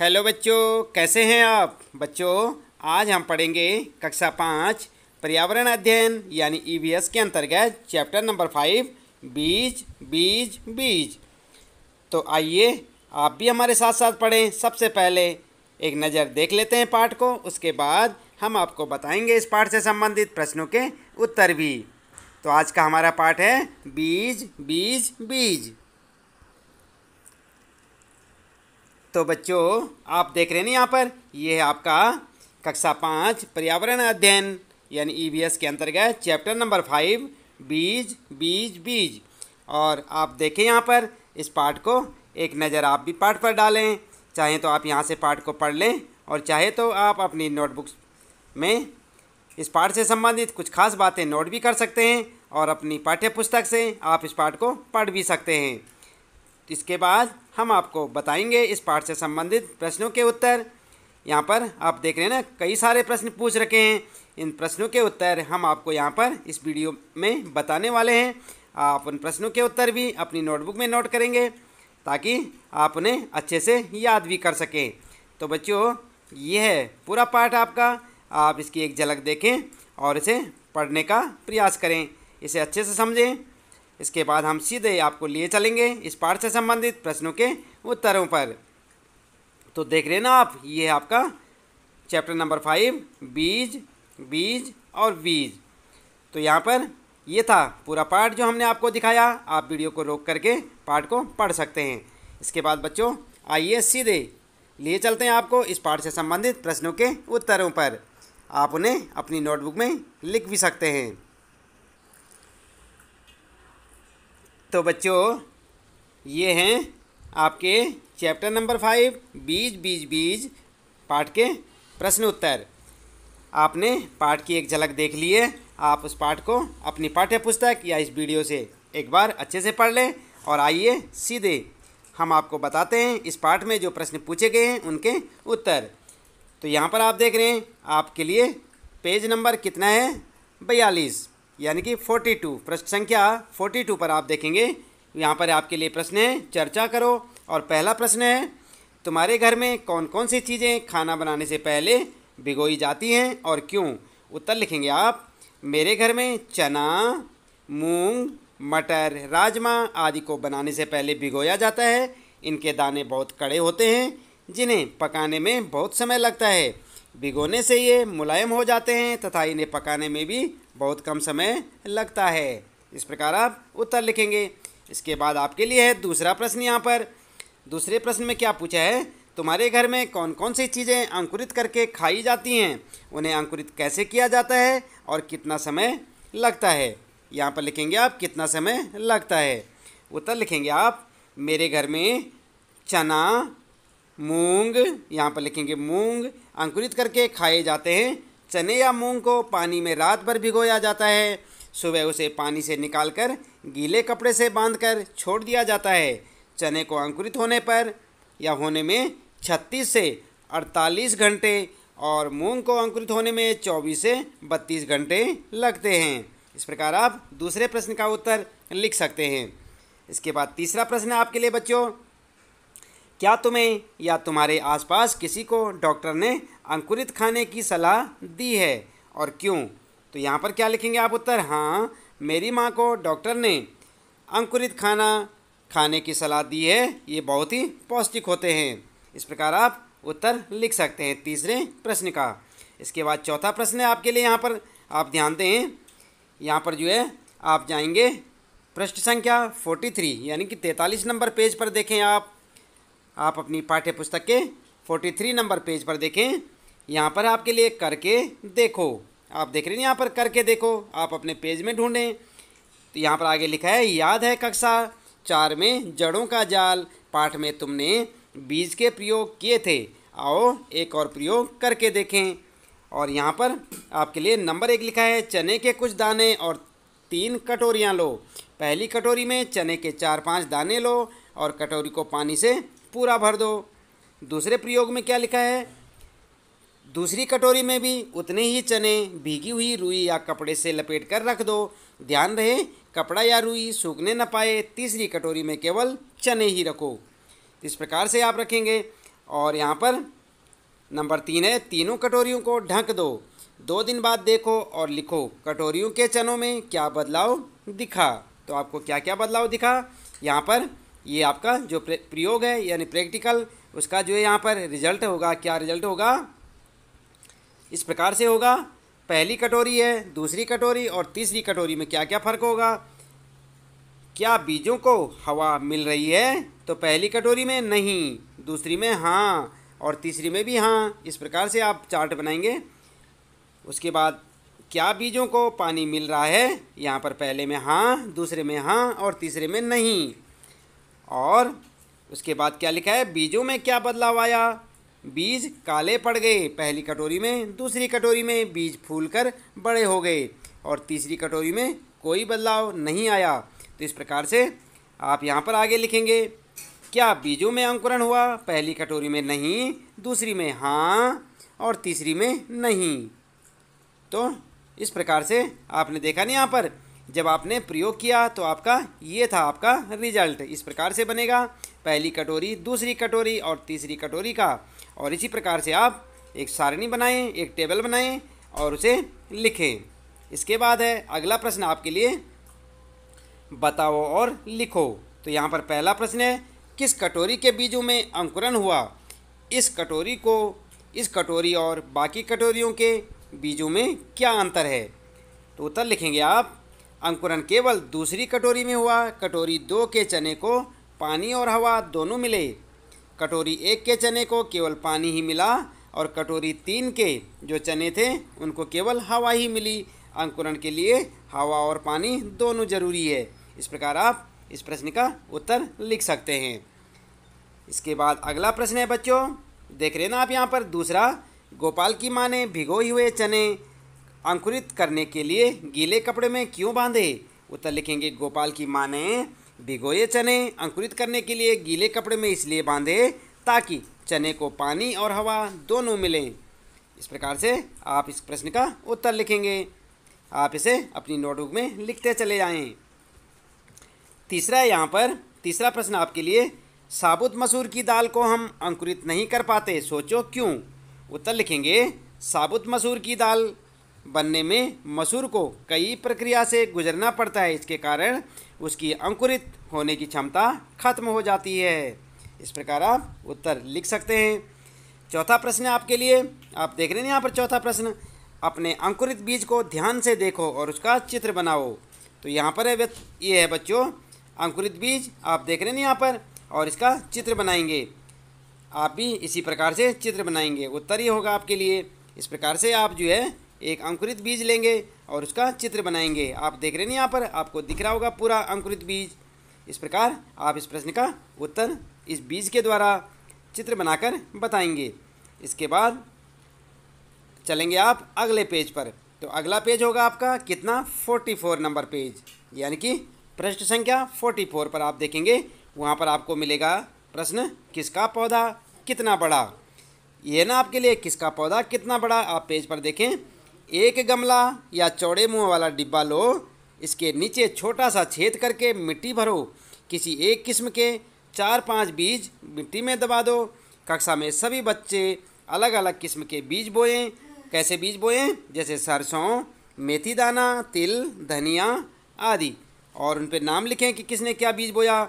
Hello बच्चों कैसे हैं आप बच्चों आज हम पढ़ेंगे कक्षा पाँच पर्यावरण अध्ययन यानी ईवीएस e के अंतर्गत चैप्टर नंबर फाइव बीज बीज बीज तो आइए आप भी हमारे साथ साथ पढ़ें सबसे पहले एक नज़र देख लेते हैं पाठ को उसके बाद हम आपको बताएंगे इस पाठ से संबंधित प्रश्नों के उत्तर भी तो आज का हमारा पाठ है बीज बीज बीज तो बच्चों आप देख रहे हैं ना यहाँ पर ये है आपका कक्षा पाँच पर्यावरण अध्ययन यानी ई e के अंतर्गत चैप्टर नंबर फाइव बीज बीज बीज और आप देखें यहाँ पर इस पाठ को एक नज़र आप भी पाठ पर डालें चाहे तो आप यहाँ से पाठ को पढ़ लें और चाहे तो आप अपनी नोटबुक्स में इस पाठ से संबंधित कुछ खास बातें नोट भी कर सकते हैं और अपनी पाठ्य पुस्तक से आप इस पाठ को पढ़ भी सकते हैं इसके बाद हम आपको बताएंगे इस पाठ से संबंधित प्रश्नों के उत्तर यहाँ पर आप देख रहे हैं ना कई सारे प्रश्न पूछ रखे हैं इन प्रश्नों के उत्तर हम आपको यहाँ पर इस वीडियो में बताने वाले हैं आप उन प्रश्नों के उत्तर भी अपनी नोटबुक में नोट करेंगे ताकि आप उन्हें अच्छे से याद भी कर सकें तो बच्चों यह है पूरा पाठ आपका आप इसकी एक झलक देखें और इसे पढ़ने का प्रयास करें इसे अच्छे से समझें इसके बाद हम सीधे आपको लिए चलेंगे इस पाठ से संबंधित प्रश्नों के उत्तरों पर तो देख रहे ना आप ये है आपका चैप्टर नंबर फाइव बीज बीज और बीज तो यहाँ पर ये था पूरा पाठ जो हमने आपको दिखाया आप वीडियो को रोक करके पाठ को पढ़ सकते हैं इसके बाद बच्चों आइए सीधे लिए चलते हैं आपको इस पाठ से संबंधित प्रश्नों के उत्तरों पर आप उन्हें अपनी नोटबुक में लिख भी सकते हैं तो बच्चों ये हैं आपके चैप्टर नंबर फाइव बीज बीज बीज पाठ के प्रश्न उत्तर आपने पाठ की एक झलक देख ली है आप उस पाठ को अपनी पाठ्य पुस्तक या इस वीडियो से एक बार अच्छे से पढ़ लें और आइए सीधे हम आपको बताते हैं इस पाठ में जो प्रश्न पूछे गए हैं उनके उत्तर तो यहाँ पर आप देख रहे हैं आपके लिए पेज नंबर कितना है बयालीस यानी कि 42 प्रश्न संख्या 42 पर आप देखेंगे यहाँ पर आपके लिए प्रश्न है चर्चा करो और पहला प्रश्न है तुम्हारे घर में कौन कौन सी चीज़ें खाना बनाने से पहले भिगोई जाती हैं और क्यों उत्तर लिखेंगे आप मेरे घर में चना मूंग मटर राजमा आदि को बनाने से पहले भिगोया जाता है इनके दाने बहुत कड़े होते हैं जिन्हें पकाने में बहुत समय लगता है भिगोने से ये मुलायम हो जाते हैं तथा इन्हें पकाने में भी बहुत कम समय लगता है इस प्रकार आप उत्तर लिखेंगे इसके बाद आपके लिए है दूसरा प्रश्न यहाँ पर दूसरे प्रश्न में क्या पूछा है तुम्हारे घर में कौन कौन सी चीज़ें अंकुरित करके खाई जाती हैं उन्हें अंकुरित कैसे किया जाता है और कितना समय लगता है यहाँ पर लिखेंगे आप कितना समय लगता है उत्तर लिखेंगे आप मेरे घर में चना मूंग यहाँ पर लिखेंगे मूंग अंकुरित करके खाए जाते हैं चने या मूंग को पानी में रात भर भिगोया जाता है सुबह उसे पानी से निकालकर गीले कपड़े से बांधकर छोड़ दिया जाता है चने को अंकुरित होने पर या होने में 36 से 48 घंटे और मूंग को अंकुरित होने में 24 से 32 घंटे लगते हैं इस प्रकार आप दूसरे प्रश्न का उत्तर लिख सकते हैं इसके बाद तीसरा प्रश्न आपके लिए बच्चों क्या तुम्हें या तुम्हारे आसपास किसी को डॉक्टर ने अंकुरित खाने की सलाह दी है और क्यों तो यहाँ पर क्या लिखेंगे आप उत्तर हाँ मेरी माँ को डॉक्टर ने अंकुरित खाना खाने की सलाह दी है ये बहुत ही पौष्टिक होते हैं इस प्रकार आप उत्तर लिख सकते हैं तीसरे प्रश्न का इसके बाद चौथा प्रश्न है आपके लिए यहाँ पर आप ध्यान दें यहाँ पर जो है आप जाएंगे पृष्ठ संख्या फोर्टी थ्री यानी कि तैंतालीस नंबर पेज पर देखें आप आप अपनी पाठ्य पुस्तक के फोर्टी थ्री नंबर पेज पर देखें यहाँ पर आपके लिए करके देखो आप देख रहे हैं यहाँ पर करके देखो आप अपने पेज में ढूंढें तो यहाँ पर आगे लिखा है याद है कक्षा चार में जड़ों का जाल पाठ में तुमने बीज के प्रयोग किए थे आओ एक और प्रयोग करके देखें और यहाँ पर आपके लिए नंबर एक लिखा है चने के कुछ दाने और तीन कटोरियाँ लो पहली कटोरी में चने के चार पांच दाने लो और कटोरी को पानी से पूरा भर दो दूसरे प्रयोग में क्या लिखा है दूसरी कटोरी में भी उतने ही चने भीगी हुई रुई या कपड़े से लपेट कर रख दो ध्यान रहे कपड़ा या रुई सूखने न पाए तीसरी कटोरी में केवल चने ही रखो इस प्रकार से आप रखेंगे और यहाँ पर नंबर तीन है तीनों कटोरियों को ढक दो दो दिन बाद देखो और लिखो कटोरियों के चनों में क्या बदलाव दिखा तो आपको क्या क्या बदलाव दिखा यहाँ पर ये आपका जो प्रयोग है यानी प्रैक्टिकल उसका जो है यहाँ पर रिजल्ट होगा क्या रिजल्ट होगा इस प्रकार से होगा पहली कटोरी है दूसरी कटोरी और तीसरी कटोरी में क्या क्या फ़र्क होगा क्या बीजों को हवा मिल रही है तो पहली कटोरी में नहीं दूसरी में हाँ और तीसरी में भी हाँ इस प्रकार से आप चार्ट बनाएंगे उसके बाद क्या बीजों को पानी मिल रहा है यहाँ पर पहले में हाँ दूसरे में हाँ और तीसरे में नहीं और उसके बाद क्या लिखा है बीजों में क्या बदलाव आया बीज काले पड़ गए पहली कटोरी में दूसरी कटोरी में बीज फूल कर बड़े हो गए और तीसरी कटोरी में कोई बदलाव नहीं आया तो इस प्रकार से आप यहाँ पर आगे लिखेंगे क्या बीजों में अंकुरण हुआ पहली कटोरी में नहीं दूसरी में हाँ और तीसरी में नहीं तो इस प्रकार से आपने देखा नहीं यहाँ पर जब आपने प्रयोग किया तो आपका ये था आपका रिजल्ट इस प्रकार से बनेगा पहली कटोरी दूसरी कटोरी और तीसरी कटोरी का और इसी प्रकार से आप एक सारणी बनाएं एक टेबल बनाएं और उसे लिखें इसके बाद है अगला प्रश्न आपके लिए बताओ और लिखो तो यहाँ पर पहला प्रश्न है किस कटोरी के बीजों में अंकुरन हुआ इस कटोरी को इस कटोरी और बाकी कटोरियों के बीजों में क्या अंतर है तो उत्तर लिखेंगे आप अंकुरन केवल दूसरी कटोरी में हुआ कटोरी दो के चने को पानी और हवा दोनों मिले कटोरी एक के चने को केवल पानी ही मिला और कटोरी तीन के जो चने थे उनको केवल हवा ही मिली अंकुरण के लिए हवा और पानी दोनों जरूरी है इस प्रकार आप इस प्रश्न का उत्तर लिख सकते हैं इसके बाद अगला प्रश्न है बच्चों देख रहे ना आप यहाँ पर दूसरा गोपाल की माँ ने भिगोए हुए चने अंकुरित करने के लिए गीले कपड़े में क्यों बांधे उत्तर लिखेंगे गोपाल की माँ ने भिगोए चने अंकुरित करने के लिए गीले कपड़े में इसलिए बांधे ताकि चने को पानी और हवा दोनों मिलें इस प्रकार से आप इस प्रश्न का उत्तर लिखेंगे आप इसे अपनी नोटबुक में लिखते चले जाएं। तीसरा यहाँ पर तीसरा प्रश्न आपके लिए साबुत मसूर की दाल को हम अंकुरित नहीं कर पाते सोचो क्यों उत्तर लिखेंगे साबुत मसूर की दाल बनने में मसूर को कई प्रक्रिया से गुजरना पड़ता है इसके कारण उसकी अंकुरित होने की क्षमता खत्म हो जाती है इस प्रकार आप उत्तर लिख सकते हैं चौथा प्रश्न आपके लिए आप देख रहे हैं यहाँ पर चौथा प्रश्न अपने अंकुरित बीज को ध्यान से देखो और उसका चित्र बनाओ तो यहाँ पर है ये है बच्चों अंकुरित बीज आप देख रहे हैं यहाँ पर और इसका चित्र बनाएंगे आप भी इसी प्रकार से चित्र बनाएंगे उत्तर ये होगा आपके लिए इस प्रकार से आप जो है एक अंकुरित बीज लेंगे और उसका चित्र बनाएंगे आप देख रहे हैं यहाँ पर आपको दिख रहा होगा पूरा अंकुरित बीज इस प्रकार आप इस प्रश्न का उत्तर इस बीज के द्वारा चित्र बनाकर बताएंगे इसके बाद चलेंगे आप अगले पेज पर तो अगला पेज होगा आपका कितना फोर्टी फोर नंबर पेज यानी कि प्रश्न संख्या फोर्टी फोर पर आप देखेंगे वहाँ पर आपको मिलेगा प्रश्न किसका पौधा कितना बड़ा यह ना आपके लिए किसका पौधा कितना बड़ा आप पेज पर देखें एक गमला या चौड़े मुंह वाला डिब्बा लो इसके नीचे छोटा सा छेद करके मिट्टी भरो किसी एक किस्म के चार पांच बीज मिट्टी में दबा दो कक्षा में सभी बच्चे अलग अलग किस्म के बीज बोएं कैसे बीज बोएं जैसे सरसों मेथी दाना तिल धनिया आदि और उन पर नाम लिखें कि किसने क्या बीज बोया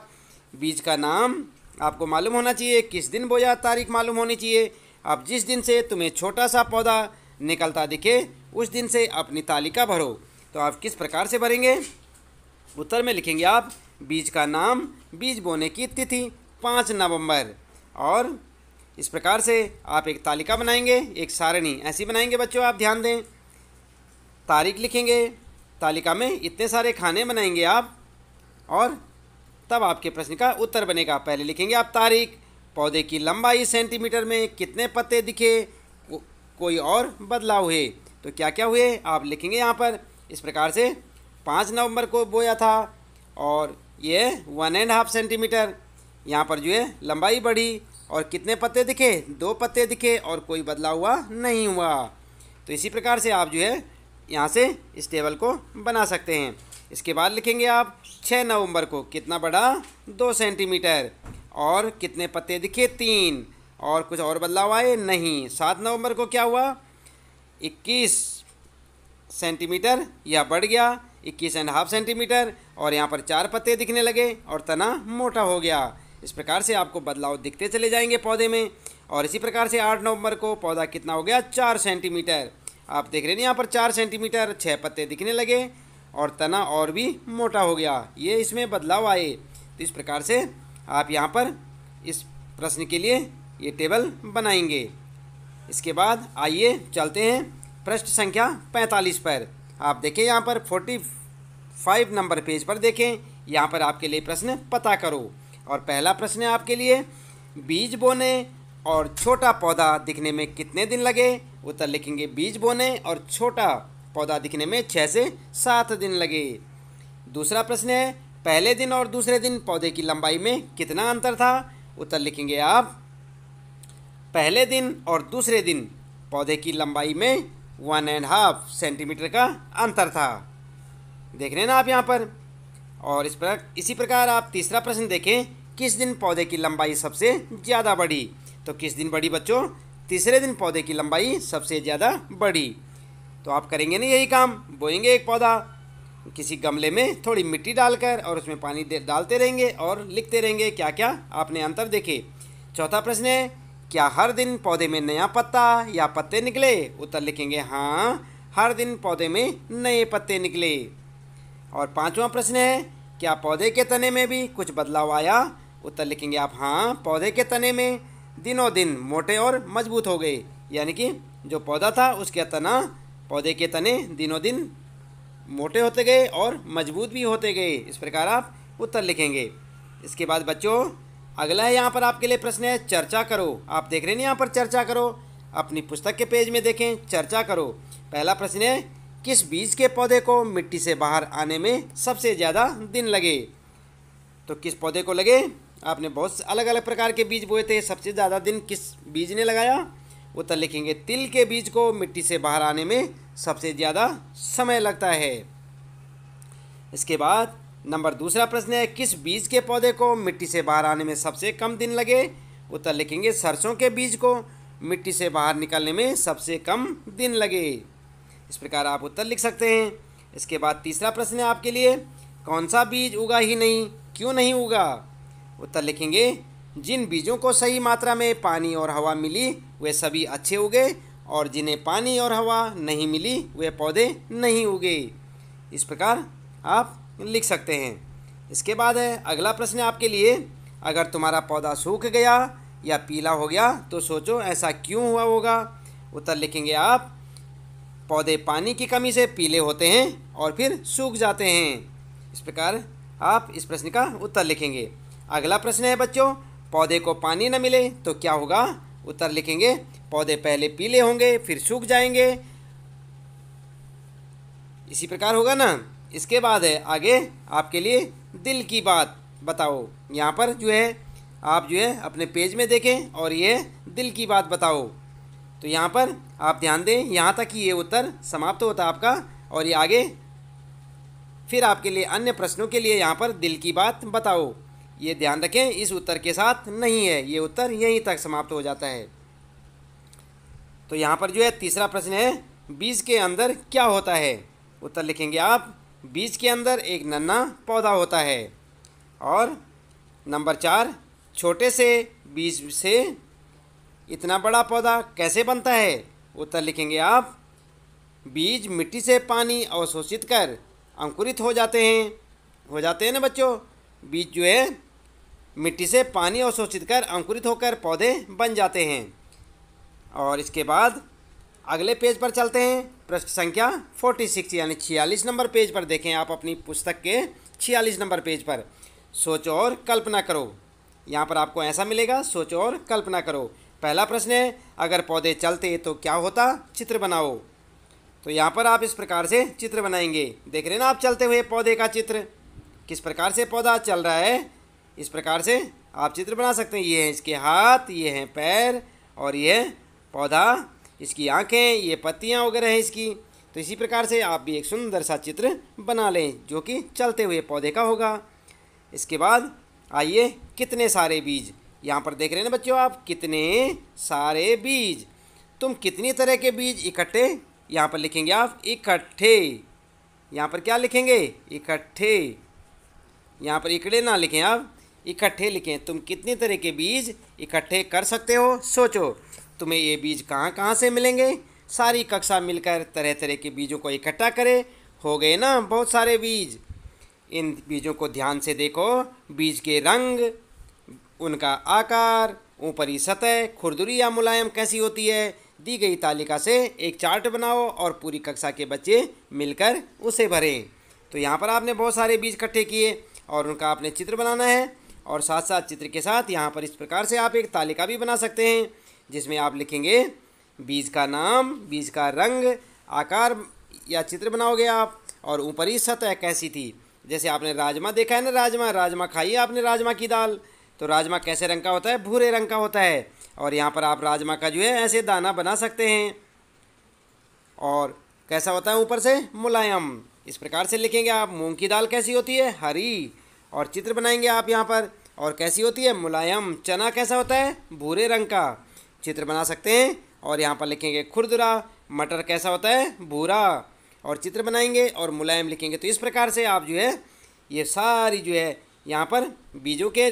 बीज का नाम आपको मालूम होना चाहिए किस दिन बोया तारीख मालूम होनी चाहिए अब जिस दिन से तुम्हें छोटा सा पौधा निकलता दिखे उस दिन से अपनी तालिका भरो तो आप किस प्रकार से भरेंगे उत्तर में लिखेंगे आप बीज का नाम बीज बोने की तिथि पाँच नवंबर और इस प्रकार से आप एक तालिका बनाएंगे एक सारणी ऐसी बनाएंगे बच्चों आप ध्यान दें तारीख लिखेंगे तालिका में इतने सारे खाने बनाएंगे आप और तब आपके प्रश्न का उत्तर बनेगा पहले लिखेंगे आप तारीख पौधे की लंबाई सेंटीमीटर में कितने पत्ते दिखे कोई और बदलाव है तो क्या क्या हुए आप लिखेंगे यहाँ पर इस प्रकार से पाँच नवंबर को बोया था और ये वन एंड हाफ सेंटीमीटर यहाँ पर जो है लंबाई बढ़ी और कितने पत्ते दिखे दो पत्ते दिखे और कोई बदलाव हुआ नहीं हुआ तो इसी प्रकार से आप जो है यहाँ से इस टेबल को बना सकते हैं इसके बाद लिखेंगे आप छः नवंबर को कितना बढ़ा दो सेंटीमीटर और कितने पत्ते दिखे तीन और कुछ और बदलाव आए नहीं सात नवंबर को क्या हुआ इक्कीस सेंटीमीटर यह बढ़ गया इक्कीस एंड हाफ सेंटीमीटर और यहाँ पर चार पत्ते दिखने लगे और तना मोटा हो गया इस प्रकार से आपको बदलाव दिखते चले जाएंगे पौधे में और इसी प्रकार से आठ नवंबर को पौधा कितना हो गया चार सेंटीमीटर आप देख रहे हैं यहाँ पर चार सेंटीमीटर छः पत्ते दिखने लगे और तना और भी मोटा हो गया ये इसमें बदलाव आए तो इस प्रकार से आप यहाँ पर इस प्रश्न के लिए ये टेबल बनाएंगे इसके बाद आइए चलते हैं पृष्ठ संख्या पैंतालीस पर आप देखें यहाँ पर फोर्टी फाइव नंबर पेज पर देखें यहाँ पर आपके लिए प्रश्न पता करो और पहला प्रश्न है आपके लिए बीज बोने और छोटा पौधा दिखने में कितने दिन लगे उत्तर लिखेंगे बीज बोने और छोटा पौधा दिखने में छः से सात दिन लगे दूसरा प्रश्न है पहले दिन और दूसरे दिन पौधे की लंबाई में कितना अंतर था उत्तर लिखेंगे आप पहले दिन और दूसरे दिन पौधे की लंबाई में वन एंड हाफ सेंटीमीटर का अंतर था देख रहे हैं ना आप यहाँ पर और इस पर इसी प्रकार आप तीसरा प्रश्न देखें किस दिन पौधे की लंबाई सबसे ज़्यादा बढ़ी तो किस दिन बढ़ी बच्चों तीसरे दिन पौधे की लंबाई सबसे ज़्यादा बढ़ी तो आप करेंगे ना यही काम बोएंगे एक पौधा किसी गमले में थोड़ी मिट्टी डालकर और उसमें पानी डालते रहेंगे और लिखते रहेंगे क्या क्या आपने अंतर देखे चौथा प्रश्न है क्या हर दिन पौधे में नया पत्ता या पत्ते निकले उत्तर लिखेंगे हाँ हर दिन पौधे में नए पत्ते निकले और पांचवा प्रश्न है क्या पौधे के तने में भी कुछ बदलाव आया उत्तर लिखेंगे आप हाँ पौधे के तने में दिनों दिन मोटे और मजबूत हो गए यानी कि जो पौधा था उसके तना पौधे के तने दिनों दिन मोटे होते गए और मजबूत भी होते गए इस प्रकार आप उत्तर लिखेंगे इसके बाद बच्चों अगला है यहाँ पर आपके लिए प्रश्न है चर्चा करो आप देख रहे हैं यहाँ पर चर्चा करो अपनी पुस्तक के पेज में देखें चर्चा करो पहला प्रश्न है किस बीज के पौधे को मिट्टी से बाहर आने में सबसे ज़्यादा दिन लगे तो किस पौधे को लगे आपने बहुत से अलग अलग प्रकार के बीज बोए थे सबसे ज़्यादा दिन किस बीज ने लगाया उत्तर लिखेंगे तिल के बीज को मिट्टी से बाहर आने में सबसे ज़्यादा समय लगता है इसके बाद नंबर दूसरा प्रश्न है किस बीज के पौधे को मिट्टी से बाहर आने में सबसे कम दिन लगे उत्तर लिखेंगे सरसों के बीज को मिट्टी से बाहर निकलने में सबसे कम दिन लगे इस प्रकार आप उत्तर लिख सकते हैं इसके बाद तीसरा प्रश्न है आपके लिए कौन सा बीज उगा ही नहीं क्यों नहीं उगा उत्तर लिखेंगे जिन बीजों को सही मात्रा में पानी और हवा मिली वे सभी अच्छे उगे और जिन्हें पानी और हवा नहीं मिली वे पौधे नहीं उगे इस प्रकार आप लिख सकते हैं इसके बाद है अगला प्रश्न आपके लिए अगर तुम्हारा पौधा सूख गया या पीला हो गया तो सोचो ऐसा क्यों हुआ होगा उत्तर लिखेंगे आप पौधे पानी की कमी से पीले होते हैं और फिर सूख जाते हैं इस प्रकार आप इस प्रश्न का उत्तर लिखेंगे अगला प्रश्न है बच्चों पौधे को पानी न मिले तो क्या होगा उत्तर लिखेंगे पौधे पहले पीले होंगे फिर सूख जाएंगे इसी प्रकार होगा ना इसके बाद है आगे आपके लिए दिल की बात बताओ यहाँ पर जो है आप जो है अपने पेज में देखें और ये दिल की बात बताओ तो यहाँ पर आप ध्यान दें यहाँ तक ही ये उत्तर समाप्त होता है आपका और ये आगे फिर आपके लिए अन्य प्रश्नों के लिए यहाँ पर दिल की बात बताओ ये ध्यान रखें इस उत्तर के साथ नहीं है ये उत्तर यहीं तक समाप्त हो जाता है तो यहाँ पर जो है तीसरा प्रश्न है बीज के अंदर क्या होता है उत्तर लिखेंगे आप बीज के अंदर एक नन्ना पौधा होता है और नंबर चार छोटे से बीज से इतना बड़ा पौधा कैसे बनता है उत्तर लिखेंगे आप बीज मिट्टी से पानी अवशोषित कर अंकुरित हो जाते हैं हो जाते हैं ना बच्चों बीज जो है मिट्टी से पानी अवशोषित कर अंकुरित होकर पौधे बन जाते हैं और इसके बाद अगले पेज पर चलते हैं प्रश्न संख्या फोर्टी सिक्स यानी छियालीस नंबर पेज पर देखें आप अपनी पुस्तक के छियालीस नंबर पेज पर सोचो और कल्पना करो यहाँ पर आपको ऐसा मिलेगा सोचो और कल्पना करो पहला प्रश्न है अगर पौधे चलते तो क्या होता चित्र बनाओ तो यहाँ पर आप इस प्रकार से चित्र बनाएंगे देख रहे ना आप चलते हुए पौधे का चित्र किस प्रकार से पौधा चल रहा है इस प्रकार से आप चित्र बना सकते हैं ये हैं इसके हाथ ये हैं पैर और ये पौधा इसकी आँखें ये पत्तियाँ वगैरह हैं इसकी तो इसी प्रकार से आप भी एक सुंदर सा चित्र बना लें जो कि चलते हुए पौधे का होगा इसके बाद आइए कितने सारे बीज यहाँ पर देख रहे हैं बच्चों आप कितने सारे बीज तुम कितनी तरह के बीज इकट्ठे यहाँ पर लिखेंगे आप इकट्ठे यहाँ पर क्या लिखेंगे इकट्ठे यहाँ पर इकड़े ना लिखें आप इकट्ठे लिखें तुम कितनी तरह के बीज इकट्ठे कर सकते हो सोचो तुम्हें ये बीज कहाँ कहाँ से मिलेंगे सारी कक्षा मिलकर तरह तरह के बीजों को इकट्ठा करें हो गए ना बहुत सारे बीज इन बीजों को ध्यान से देखो बीज के रंग उनका आकार ऊपरी सतह खुरदुरी या मुलायम कैसी होती है दी गई तालिका से एक चार्ट बनाओ और पूरी कक्षा के बच्चे मिलकर उसे भरें तो यहाँ पर आपने बहुत सारे बीज इकट्ठे किए और उनका आपने चित्र बनाना है और साथ साथ चित्र के साथ यहाँ पर इस प्रकार से आप एक तालिका भी बना सकते हैं जिसमें आप लिखेंगे बीज का नाम बीज का रंग आकार या चित्र बनाओगे आप और ऊपरी सतह कैसी थी जैसे आपने राजमा देखा है ना राजमा राजमा खाई आपने राजमा की दाल तो राजमा कैसे रंग का होता है भूरे रंग का होता है और यहाँ पर आप राजमा का जो है ऐसे दाना बना सकते हैं और कैसा होता है ऊपर से मुलायम इस प्रकार से लिखेंगे आप मूंग की दाल कैसी होती है हरी और चित्र बनाएंगे आप यहाँ पर और कैसी होती है मुलायम चना कैसा होता है भूरे रंग का चित्र बना सकते हैं और यहाँ पर लिखेंगे खुरदुरा मटर कैसा होता है भूरा और चित्र बनाएंगे और मुलायम लिखेंगे तो इस प्रकार से आप जो है ये सारी जो है यहाँ पर बीजों के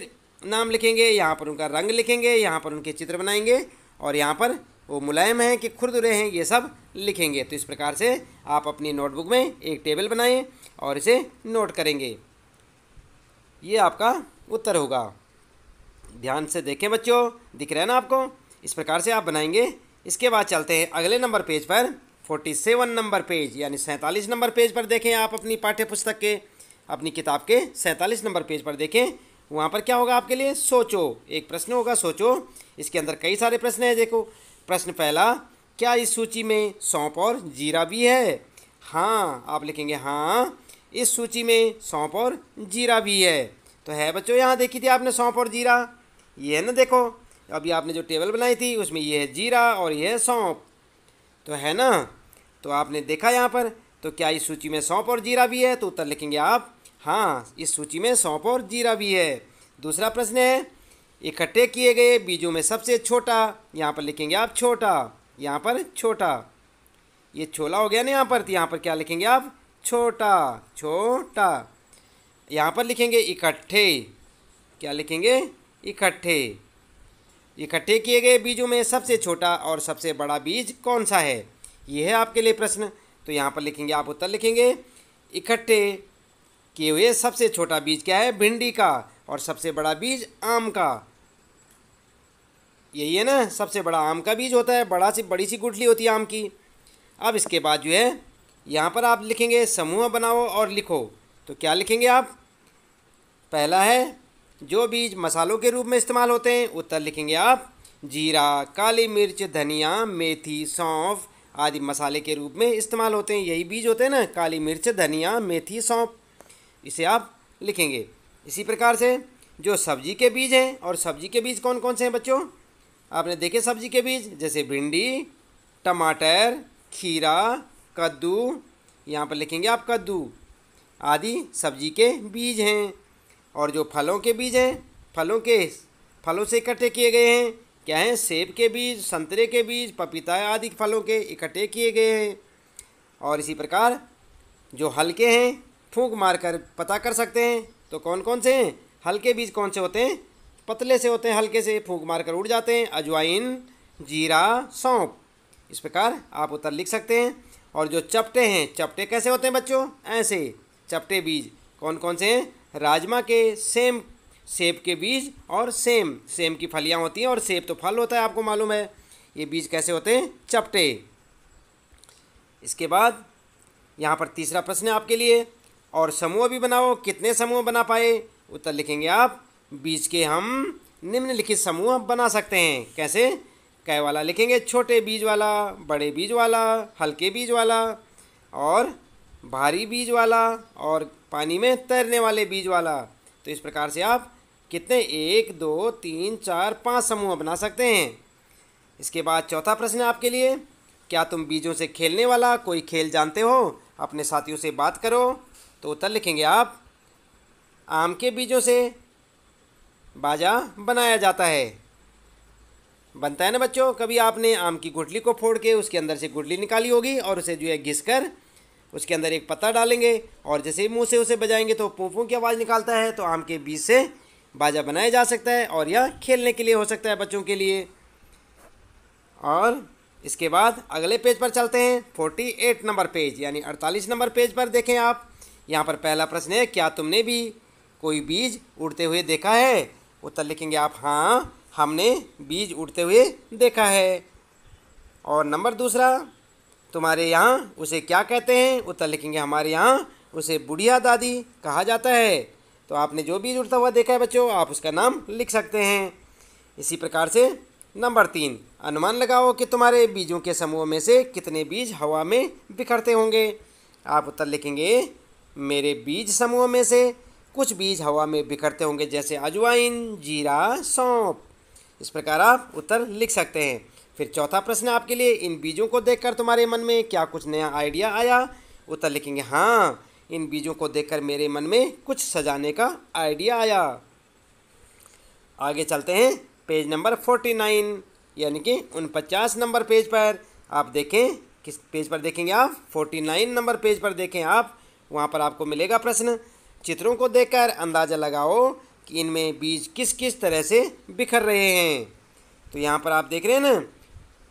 नाम लिखेंगे यहाँ पर उनका रंग लिखेंगे यहाँ पर उनके चित्र बनाएंगे और यहाँ पर वो मुलायम हैं कि खुरदुरे हैं ये सब लिखेंगे तो इस प्रकार से आप अपनी नोटबुक में एक टेबल बनाएँ और इसे नोट करेंगे ये आपका उत्तर होगा ध्यान से देखें बच्चों दिख रहे हैं ना आपको इस प्रकार से आप बनाएंगे इसके बाद चलते हैं अगले नंबर पेज पर फोर्टी सेवन नंबर पेज यानी सैंतालीस नंबर पेज पर देखें आप अपनी पाठ्य पुस्तक के अपनी किताब के सैंतालीस नंबर पेज पर देखें वहाँ पर क्या होगा आपके लिए सोचो एक प्रश्न होगा सोचो इसके अंदर कई सारे प्रश्न हैं देखो प्रश्न पहला क्या इस सूची में सौंप और जीरा भी है हाँ आप लिखेंगे हाँ इस सूची में सौंप और जीरा भी है तो है बच्चों यहाँ देखी थी आपने सौंप और जीरा ये है ना देखो अभी आपने जो टेबल बनाई थी उसमें ये है जीरा और यह है सौंप तो है ना तो आपने देखा यहाँ पर तो क्या इस सूची में सौंप और जीरा भी है तो उत्तर लिखेंगे आप हाँ इस सूची में सौंप और जीरा भी है दूसरा प्रश्न है इकट्ठे किए गए बीजों में सबसे छोटा यहाँ पर लिखेंगे आप छोटा यहाँ पर छोटा ये छोला हो गया ना यहाँ पर तो यहाँ पर क्या लिखेंगे आप छोटा छोटा यहाँ पर लिखेंगे इकट्ठे क्या लिखेंगे इकट्ठे इकट्ठे किए गए बीजों में सबसे छोटा और सबसे बड़ा बीज कौन सा है यह है आपके लिए प्रश्न तो यहाँ पर लिखेंगे आप उत्तर लिखेंगे इकट्ठे किए हुए सबसे छोटा बीज क्या है भिंडी का और सबसे बड़ा बीज आम का यही है ना सबसे बड़ा आम का बीज होता है बड़ा सी बड़ी सी गुठली होती है आम की अब इसके बाद जो है यहाँ पर आप लिखेंगे समूह बनाओ और लिखो तो क्या लिखेंगे आप पहला है जो बीज मसालों के रूप में इस्तेमाल होते हैं उत्तर लिखेंगे आप जीरा काली मिर्च धनिया मेथी सौंफ आदि मसाले के रूप में इस्तेमाल होते हैं यही बीज होते हैं ना काली मिर्च धनिया मेथी सौंफ इसे आप लिखेंगे इसी प्रकार से जो सब्जी के बीज हैं और सब्जी के बीज कौन कौन से हैं बच्चों आपने देखे सब्जी के बीज जैसे भिंडी टमाटर खीरा कद्दू यहाँ पर लिखेंगे आप कद्दू आदि सब्जी के बीज हैं और जो फलों के बीज हैं फलों के फलों से इकट्ठे किए गए हैं क्या हैं सेब के बीज संतरे के बीज पपीता आदि फलों के इकट्ठे किए गए हैं और इसी प्रकार जो हल्के हैं फूंक मारकर पता कर सकते हैं तो कौन कौन से हैं हल्के बीज कौन से होते हैं पतले से होते हैं हल्के से फूंक मार कर उड़ जाते हैं अजवाइन जीरा सौंप इस प्रकार आप उत्तर लिख सकते हैं और जो चपटे हैं चपटे कैसे होते हैं बच्चों ऐसे चपटे बीज कौन कौन से हैं राजमा के सेम सेब के बीज और सेम सेम की फलियाँ होती हैं और सेब तो फल होता है आपको मालूम है ये बीज कैसे होते हैं चपटे इसके बाद यहाँ पर तीसरा प्रश्न है आपके लिए और समूह भी बनाओ कितने समूह बना पाए उत्तर लिखेंगे आप बीज के हम निम्नलिखित समूह बना सकते हैं कैसे कै वाला लिखेंगे छोटे बीज वाला बड़े बीज वाला हल्के बीज वाला और भारी बीज वाला और पानी में तैरने वाले बीज वाला तो इस प्रकार से आप कितने एक दो तीन चार पाँच समूह बना सकते हैं इसके बाद चौथा प्रश्न आपके लिए क्या तुम बीजों से खेलने वाला कोई खेल जानते हो अपने साथियों से बात करो तो उत्तर लिखेंगे आप आम के बीजों से बाजा बनाया जाता है बनता है ना बच्चों कभी आपने आम की गुठली को फोड़ के उसके अंदर से गुठली निकाली होगी और उसे जो है घिस कर उसके अंदर एक पत्ता डालेंगे और जैसे ही मुँह से उसे बजाएंगे तो पोपों की आवाज़ निकालता है तो आम के बीज से बाजा बनाया जा सकता है और यह खेलने के लिए हो सकता है बच्चों के लिए और इसके बाद अगले पेज पर चलते हैं फोर्टी एट नंबर पेज यानी अड़तालीस नंबर पेज पर देखें आप यहाँ पर पहला प्रश्न है क्या तुमने भी कोई बीज उड़ते हुए देखा है उत्तर लिखेंगे आप हाँ हमने बीज उड़ते हुए देखा है और नंबर दूसरा तुम्हारे यहाँ उसे क्या कहते हैं उत्तर लिखेंगे हमारे यहाँ उसे बुढ़िया दादी कहा जाता है तो आपने जो बीज जुड़ता हुआ देखा है बच्चों आप उसका नाम लिख सकते हैं इसी प्रकार से नंबर तीन अनुमान लगाओ कि तुम्हारे बीजों के समूह में से कितने बीज हवा में बिखरते होंगे आप उत्तर लिखेंगे मेरे बीज समूह में से कुछ बीज हवा में बिखरते होंगे जैसे अजवाइन जीरा सौंप इस प्रकार आप उत्तर लिख सकते हैं फिर चौथा प्रश्न आपके लिए इन बीजों को देखकर तुम्हारे मन में क्या कुछ नया आइडिया आया उत्तर लिखेंगे हाँ इन बीजों को देखकर मेरे मन में कुछ सजाने का आइडिया आया आगे चलते हैं पेज नंबर फोर्टी नाइन यानी कि उन पचास नंबर पेज पर आप देखें किस पेज पर देखेंगे आप फोर्टी नाइन नंबर पेज पर देखें आप वहाँ पर आपको मिलेगा प्रश्न चित्रों को देखकर अंदाज़ा लगाओ कि इनमें बीज किस किस तरह से बिखर रहे हैं तो यहाँ पर आप देख रहे हैं ना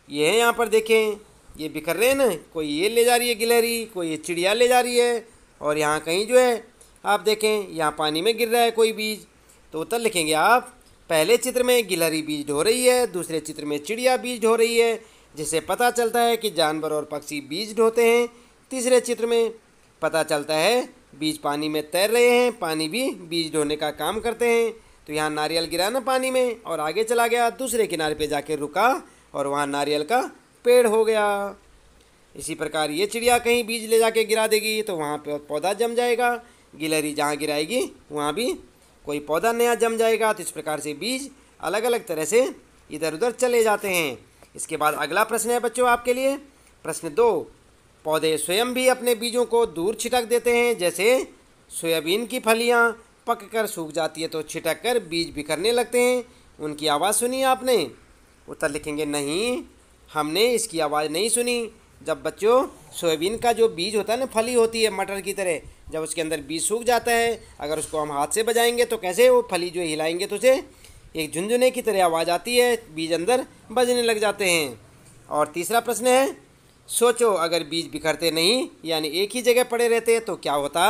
ये है यहाँ पर देखें ये बिखर रहे हैं ना कोई ये ले जा रही है गिलहरी कोई ये चिड़िया ले जा रही है और यहाँ कहीं जो है आप देखें यहाँ पानी में गिर रहा है कोई बीज तो उत्तर लिखेंगे आप पहले चित्र में गिलहरी बीज ढो रही है दूसरे चित्र में चिड़िया बीज ढो रही है जिसे पता चलता है कि जानवर और पक्षी बीज ढोते हैं तीसरे चित्र में पता चलता है बीज पानी में तैर रहे हैं पानी भी बीज ढोने का काम करते हैं तो यहाँ नारियल गिरा ना पानी में और आगे चला गया दूसरे किनारे पे जाके रुका और वहाँ नारियल का पेड़ हो गया इसी प्रकार ये चिड़िया कहीं बीज ले जाके गिरा देगी तो वहाँ पर पौधा जम जाएगा गिलहरी जहाँ गिराएगी वहाँ भी कोई पौधा नया जम जाएगा तो इस प्रकार से बीज अलग अलग तरह से इधर उधर चले जाते हैं इसके बाद अगला प्रश्न है बच्चों आपके लिए प्रश्न दो पौधे स्वयं भी अपने बीजों को दूर छिटक देते हैं जैसे सोयाबीन की फलियाँ पक कर सूख जाती है तो छिटक कर बीज बिखरने लगते हैं उनकी आवाज़ सुनी आपने उत्तर लिखेंगे नहीं हमने इसकी आवाज़ नहीं सुनी जब बच्चों सोयाबीन का जो बीज होता है ना फली होती है मटर की तरह जब उसके अंदर बीज सूख जाता है अगर उसको हम हाथ से बजाएंगे तो कैसे वो फली जो हिलाएंगे तो उसे एक झुंझुने की तरह आवाज़ आती है बीज अंदर बजने लग जाते हैं और तीसरा प्रश्न है सोचो अगर बीज बिखरते नहीं यानी एक ही जगह पड़े रहते तो क्या होता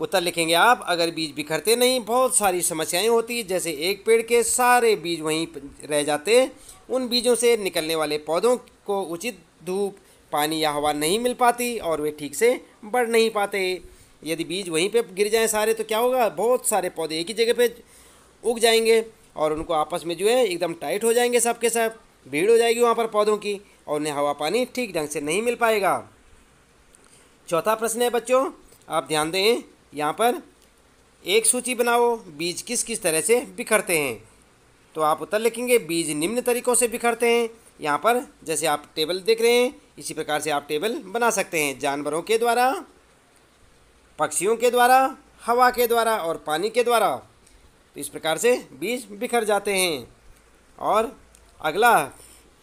उत्तर लिखेंगे आप अगर बीज बिखरते नहीं बहुत सारी समस्याएं होती जैसे एक पेड़ के सारे बीज वहीं रह जाते उन बीजों से निकलने वाले पौधों को उचित धूप पानी या हवा नहीं मिल पाती और वे ठीक से बढ़ नहीं पाते यदि बीज वहीं पे गिर जाएं सारे तो क्या होगा बहुत सारे पौधे एक ही जगह पे उग जाएंगे और उनको आपस में जो है एकदम टाइट हो जाएंगे सबके सब भीड़ हो जाएगी वहाँ पर पौधों की और उन्हें हवा पानी ठीक ढंग से नहीं मिल पाएगा चौथा प्रश्न है बच्चों आप ध्यान दें यहाँ पर एक सूची बनाओ बीज किस किस तरह से बिखरते हैं तो आप उत्तर लिखेंगे बीज निम्न तरीक़ों से बिखरते हैं यहाँ पर जैसे आप टेबल देख रहे हैं इसी प्रकार से आप टेबल बना सकते हैं जानवरों के द्वारा पक्षियों के द्वारा हवा के द्वारा और पानी के द्वारा तो इस प्रकार से बीज बिखर जाते हैं और अगला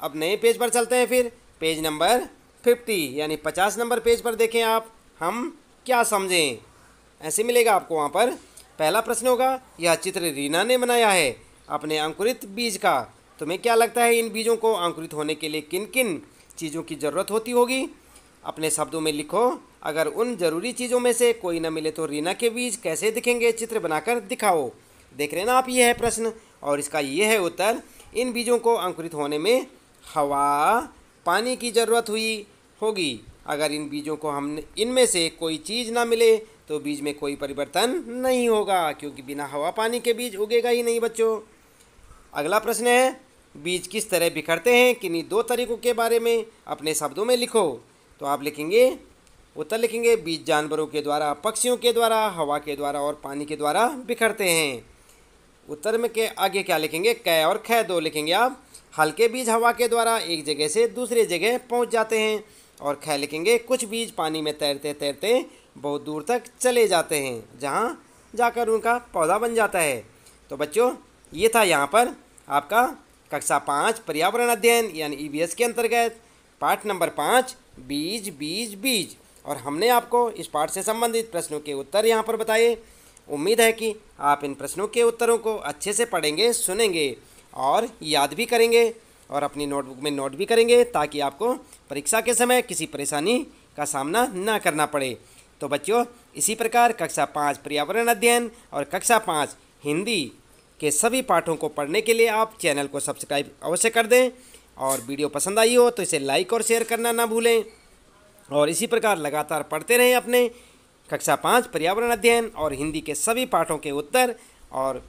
अब नए पेज पर चलते हैं फिर पेज नंबर फिफ्टी यानी पचास नंबर पेज पर देखें आप हम क्या समझें ऐसे मिलेगा आपको वहाँ पर पहला प्रश्न होगा यह चित्र रीना ने बनाया है अपने अंकुरित बीज का तुम्हें क्या लगता है इन बीजों को अंकुरित होने के लिए किन किन चीज़ों की ज़रूरत होती होगी अपने शब्दों में लिखो अगर उन ज़रूरी चीज़ों में से कोई ना मिले तो रीना के बीज कैसे दिखेंगे चित्र बनाकर दिखाओ देख रहे ना आप ये है प्रश्न और इसका ये है उत्तर इन बीजों को अंकुरित होने में हवा पानी की ज़रूरत हुई होगी अगर इन बीजों को हम इनमें से कोई चीज़ ना मिले तो बीज में कोई परिवर्तन नहीं होगा क्योंकि बिना हवा पानी के बीज उगेगा ही नहीं बच्चों अगला प्रश्न है बीज किस तरह बिखरते हैं किन्हीं दो तरीकों के बारे में अपने शब्दों में लिखो तो आप लिखेंगे उत्तर लिखेंगे बीज जानवरों के द्वारा पक्षियों के द्वारा हवा के द्वारा और पानी के द्वारा बिखरते हैं उत्तर में के आगे क्या लिखेंगे कै और ख दो लिखेंगे आप हल्के बीज हवा के द्वारा एक जगह से दूसरे जगह पहुंच जाते हैं और ख लिखेंगे कुछ बीज पानी में तैरते तैरते बहुत दूर तक चले जाते हैं जहाँ जाकर उनका पौधा बन जाता है तो बच्चों ये था यहाँ पर आपका कक्षा पाँच पर्यावरण अध्ययन यानी ई e के अंतर्गत पाठ नंबर पाँच बीज बीज बीज और हमने आपको इस पाठ से संबंधित प्रश्नों के उत्तर यहाँ पर बताए उम्मीद है कि आप इन प्रश्नों के उत्तरों को अच्छे से पढ़ेंगे सुनेंगे और याद भी करेंगे और अपनी नोटबुक में नोट भी करेंगे ताकि आपको परीक्षा के समय किसी परेशानी का सामना ना करना पड़े तो बच्चों इसी प्रकार कक्षा पाँच पर्यावरण अध्ययन और कक्षा पाँच हिंदी के सभी पाठों को पढ़ने के लिए आप चैनल को सब्सक्राइब अवश्य कर दें और वीडियो पसंद आई हो तो इसे लाइक और शेयर करना ना भूलें और इसी प्रकार लगातार पढ़ते रहें अपने कक्षा पाँच पर्यावरण अध्ययन और हिंदी के सभी पाठों के उत्तर और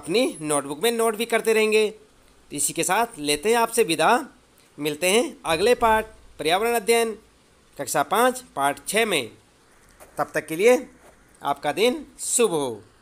अपनी नोटबुक में नोट भी करते रहेंगे इसी के साथ लेते हैं आपसे विदा मिलते हैं अगले पाठ पर्यावरण अध्ययन कक्षा पाँच पाठ छः में तब तक के लिए आपका दिन शुभ हो